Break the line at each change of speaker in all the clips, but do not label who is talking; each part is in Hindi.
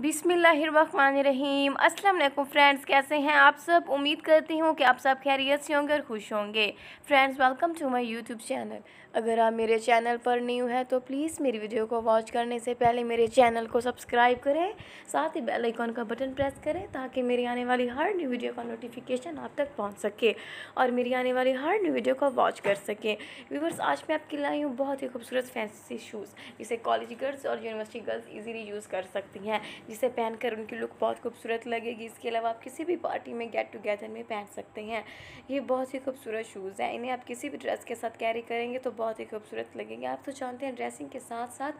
बिसमीम अल्लाम फ्रेंड्स कैसे हैं आप सब उम्मीद करती हूँ कि आप सब खैरियत से होंगे और खुश होंगे friends welcome to my YouTube channel अगर आप मेरे चैनल पर न्यू हैं तो प्लीज़ मेरी वीडियो को वॉच करने से पहले मेरे चैनल को सब्सक्राइब करें साथ ही बेल आइकॉन का बटन प्रेस करें ताकि मेरी आने वाली हर न्यू वीडियो का नोटिफिकेशन आप तक पहुँच सके और मेरी आने वाली हर न्यू वीडियो को वॉच कर सकें व्यूवर्स आज मैं आपके लाई हूँ बहुत ही खूबसूरत फैंसी शूज़ जिसे कॉलेज गर्ल्स और यूनिवर्सिटी गर्ल्स ईजीली यूज़ कर सकती हैं जिसे पहनकर उनकी लुक बहुत खूबसूरत लगेगी इसके अलावा आप किसी भी पार्टी में गेट टुगेदर में पहन सकते हैं ये बहुत ही खूबसूरत शूज़ हैं इन्हें आप किसी भी ड्रेस के साथ कैरी करेंगे तो बहुत ही खूबसूरत लगेंगे आप तो जानते हैं ड्रेसिंग के साथ साथ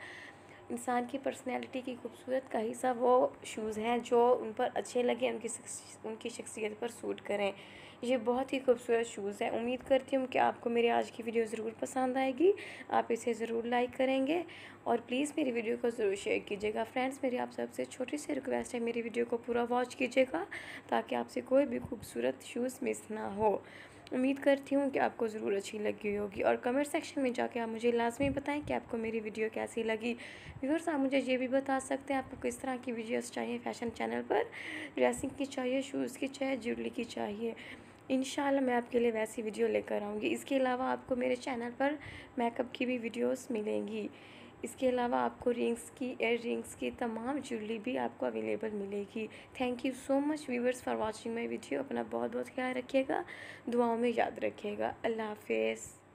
इंसान की पर्सनैलिटी की खूबसूरत का हिस्सा वो शूज़ हैं जो उन पर अच्छे लगे उनकी उनकी शख्सियत पर सूट करें ये बहुत ही खूबसूरत शूज़ है उम्मीद करती हूँ कि आपको मेरी आज की वीडियो ज़रूर पसंद आएगी आप इसे ज़रूर लाइक करेंगे और प्लीज़ मेरी वीडियो को ज़रूर शेयर कीजिएगा फ्रेंड्स मेरी आप सबसे छोटी सी रिक्वेस्ट है मेरी वीडियो को पूरा वॉच कीजिएगा ताकि आपसे कोई भी खूबसूरत शूज़ मिस ना हो उम्मीद करती हूँ कि आपको ज़रूर अच्छी लगी होगी और कमेंट सेक्शन में जाके आप मुझे लाजमी बताएं कि आपको मेरी वीडियो कैसी लगी व्यूअर्स आप मुझे ये भी बता सकते हैं आपको किस तरह की वीडियोस चाहिए फैशन चैनल पर ड्रेसिंग की चाहिए शूज़ की चाहिए ज्वेलरी की चाहिए इन मैं आपके लिए वैसी वीडियो लेकर आऊँगी इसके अलावा आपको मेरे चैनल पर मेकअप की भी वीडियोज़ मिलेंगी इसके अलावा आपको रिंग्स की एयर रिंग्स की तमाम ज्वेलरी भी आपको अवेलेबल मिलेगी thank you so much viewers for watching my video अपना बहुत बहुत ख्याल रखिएगा दुआओं में याद रखिएगा अल्लाह हाफिज़